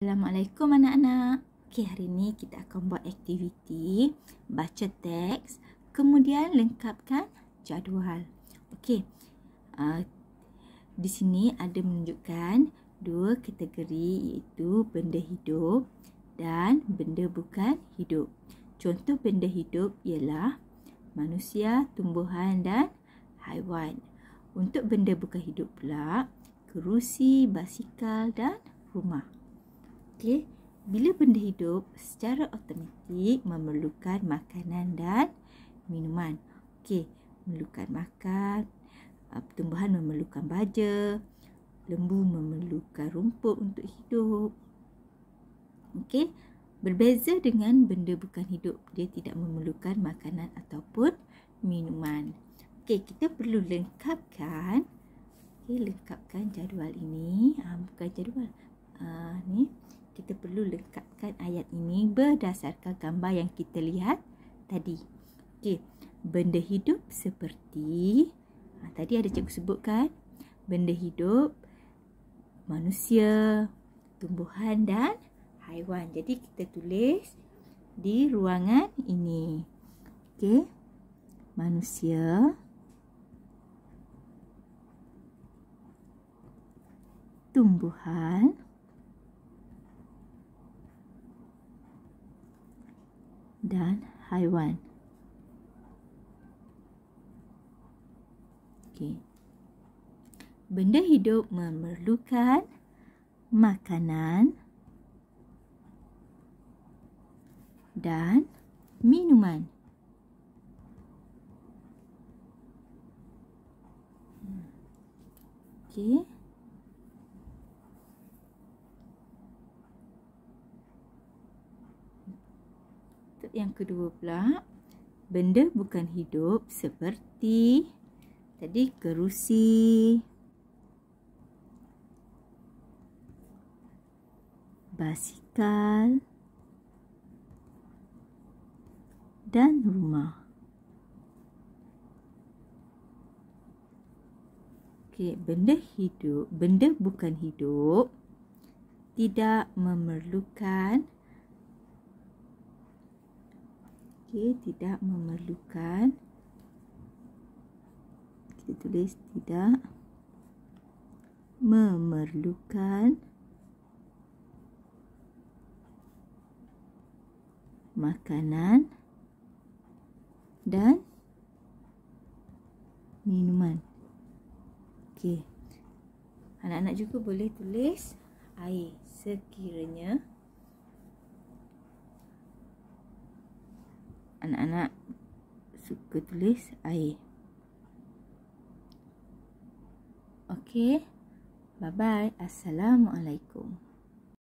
Assalamualaikum anak-anak. Okey, hari ini kita akan buat aktiviti baca teks kemudian lengkapkan jadual. Okey. Uh, di sini ada menunjukkan dua kategori iaitu benda hidup dan benda bukan hidup. Contoh benda hidup ialah manusia, tumbuhan dan haiwan. Untuk benda bukan hidup pula, kerusi, basikal dan rumah. Okey, bila benda hidup secara automatik memerlukan makanan dan minuman. Okey, memerlukan makan, ah, Tumbuhan memerlukan baja, lembu memerlukan rumput untuk hidup. Okey, berbeza dengan benda bukan hidup, dia tidak memerlukan makanan ataupun minuman. Okey, kita perlu lengkapkan okay, lengkapkan jadual ini. Ah, bukan jadual. Ah, ni kita perlu lengkapkan ayat ini berdasarkan gambar yang kita lihat tadi. Okey, benda hidup seperti ha, tadi ada cikgu sebutkan benda hidup manusia, tumbuhan dan haiwan. Jadi kita tulis di ruangan ini. Okey. Manusia tumbuhan dan haiwan. Okey. Benda hidup memerlukan makanan dan minuman. Hmm. Okey. yang kedua pula benda bukan hidup seperti tadi kerusi basikal dan rumah Okay, benda hidup benda bukan hidup tidak memerlukan okay, tidak memerlukan kita tulis tidak memerlukan makanan dan minuman. Okey. Anak-anak juga boleh tulis air sekiranya anak-anak suka tulis air. Okey. Bye-bye. Assalamualaikum.